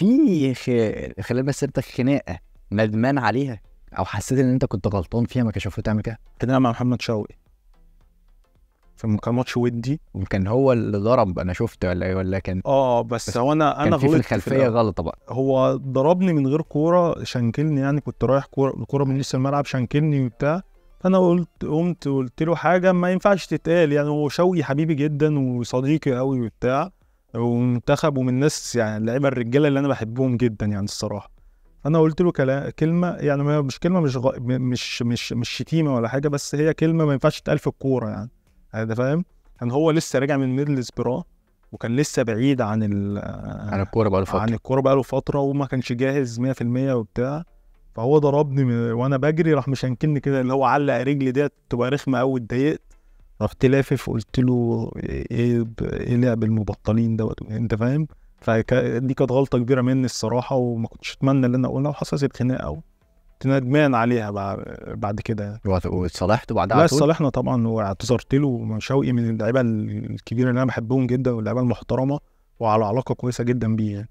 في خلال مسيرتك خناقه ندمان عليها او حسيت ان انت كنت غلطان فيها ما كانش المفروض تعمل كده كده مع محمد شوقي في كان ماتش ودي وكان هو اللي ضرب انا شفت ولا ولا كان اه بس, بس هو انا انا غلطت في الخلفيه غلطه بقى هو ضربني من غير كوره شنكلني يعني كنت رايح كوره كوره من نص الملعب شنكلني وبتاع فانا قلت قمت وقلت له حاجه ما ينفعش تتقال يعني هو شوقي حبيبي جدا وصديقي قوي وبتاع ومنتخب ومن ناس يعني اللعيبه الرجاله اللي انا بحبهم جدا يعني الصراحه فانا قلت له كلا كلمه يعني مش كلمه مش غ... مش مش مش شتيمه ولا حاجه بس هي كلمه ما ينفعش تتقال في الكوره يعني, يعني انت فاهم كان هو لسه راجع من ميدلسبرا وكان لسه بعيد عن ال عن الكوره بقاله فتره عن الكوره بقاله فتره وما كانش جاهز 100% وبتاع فهو ضربني وانا بجري راح مشنكني كده اللي هو علق رجلي ديت تبقى رخمه قوي اتضايقت رحت لافف قلت له ايه ايه لعب المبطلين دوت انت فاهم فدي كانت غلطه كبيره مني الصراحه وما كنتش اتمنى ان انا اقولها وحصلت خناقه ندمان عليها بعد كده يعني. واتصالحت وبعدها لا اتصالحنا طبعا واعتذرت له شوقي من اللعيبه الكبيره اللي انا بحبهم جدا واللعيبه المحترمه وعلى علاقه كويسه جدا بيه يعني